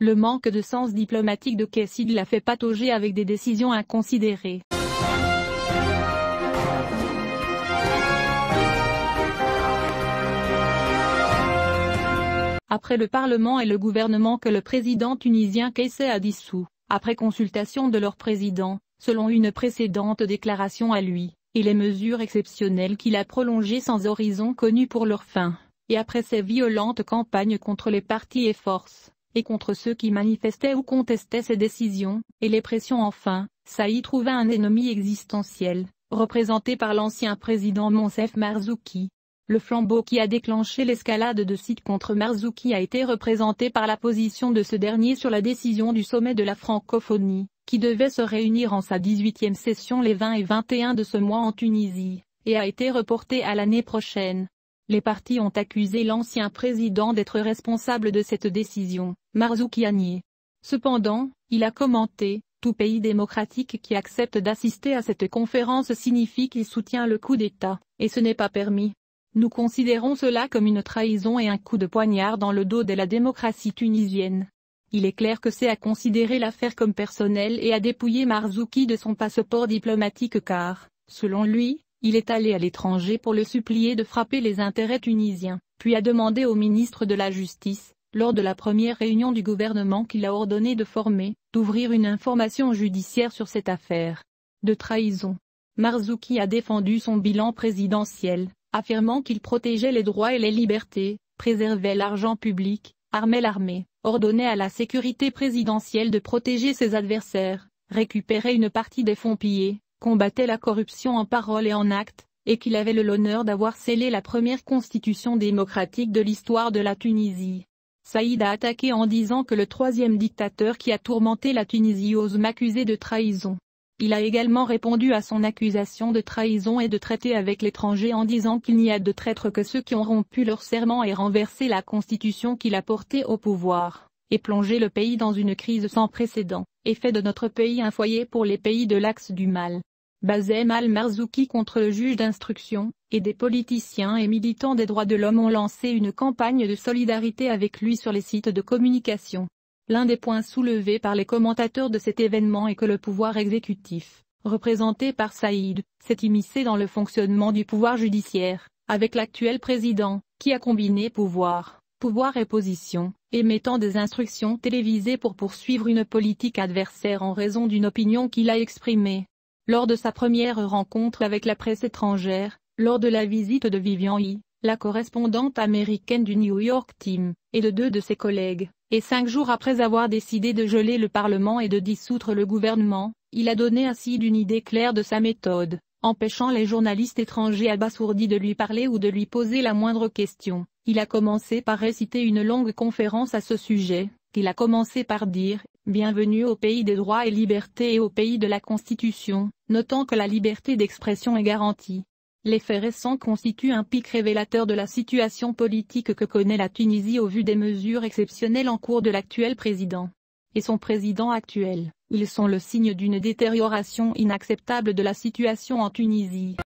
Le manque de sens diplomatique de Kessid l'a fait patauger avec des décisions inconsidérées. Après le Parlement et le gouvernement que le président tunisien Kessé a dissous, après consultation de leur président, selon une précédente déclaration à lui, et les mesures exceptionnelles qu'il a prolongées sans horizon connu pour leur fin, et après ses violentes campagnes contre les partis et forces, et contre ceux qui manifestaient ou contestaient ces décisions, et les pressions enfin, Saï trouva un ennemi existentiel, représenté par l'ancien président Monsef Marzouki. Le flambeau qui a déclenché l'escalade de sites contre Marzouki a été représenté par la position de ce dernier sur la décision du sommet de la francophonie, qui devait se réunir en sa 18e session les 20 et 21 de ce mois en Tunisie, et a été reporté à l'année prochaine. Les partis ont accusé l'ancien président d'être responsable de cette décision, Marzouki a Cependant, il a commenté, tout pays démocratique qui accepte d'assister à cette conférence signifie qu'il soutient le coup d'État, et ce n'est pas permis. Nous considérons cela comme une trahison et un coup de poignard dans le dos de la démocratie tunisienne. Il est clair que c'est à considérer l'affaire comme personnelle et à dépouiller Marzouki de son passeport diplomatique car, selon lui, il est allé à l'étranger pour le supplier de frapper les intérêts tunisiens, puis a demandé au ministre de la Justice, lors de la première réunion du gouvernement qu'il a ordonné de former, d'ouvrir une information judiciaire sur cette affaire. De trahison. Marzouki a défendu son bilan présidentiel, affirmant qu'il protégeait les droits et les libertés, préservait l'argent public, armait l'armée, ordonnait à la sécurité présidentielle de protéger ses adversaires, récupérait une partie des fonds pillés, combattait la corruption en parole et en acte, et qu'il avait le l'honneur d'avoir scellé la première constitution démocratique de l'histoire de la Tunisie. Saïd a attaqué en disant que le troisième dictateur qui a tourmenté la Tunisie ose m'accuser de trahison. Il a également répondu à son accusation de trahison et de traiter avec l'étranger en disant qu'il n'y a de traître que ceux qui ont rompu leur serment et renversé la constitution qu'il a portée au pouvoir, et plongé le pays dans une crise sans précédent, et fait de notre pays un foyer pour les pays de l'axe du mal. Bazem al-Marzouki contre le juge d'instruction, et des politiciens et militants des droits de l'homme ont lancé une campagne de solidarité avec lui sur les sites de communication. L'un des points soulevés par les commentateurs de cet événement est que le pouvoir exécutif, représenté par Saïd, s'est immiscé dans le fonctionnement du pouvoir judiciaire, avec l'actuel président, qui a combiné pouvoir, pouvoir et position, émettant des instructions télévisées pour poursuivre une politique adversaire en raison d'une opinion qu'il a exprimée. Lors de sa première rencontre avec la presse étrangère, lors de la visite de Vivian I, la correspondante américaine du New York Team, et de deux de ses collègues, et cinq jours après avoir décidé de geler le Parlement et de dissoudre le gouvernement, il a donné ainsi d'une idée claire de sa méthode, empêchant les journalistes étrangers abasourdis de lui parler ou de lui poser la moindre question. Il a commencé par réciter une longue conférence à ce sujet, qu'il a commencé par dire Bienvenue au pays des droits et libertés et au pays de la Constitution, notant que la liberté d'expression est garantie. Les faits récents constituent un pic révélateur de la situation politique que connaît la Tunisie au vu des mesures exceptionnelles en cours de l'actuel président. Et son président actuel, ils sont le signe d'une détérioration inacceptable de la situation en Tunisie.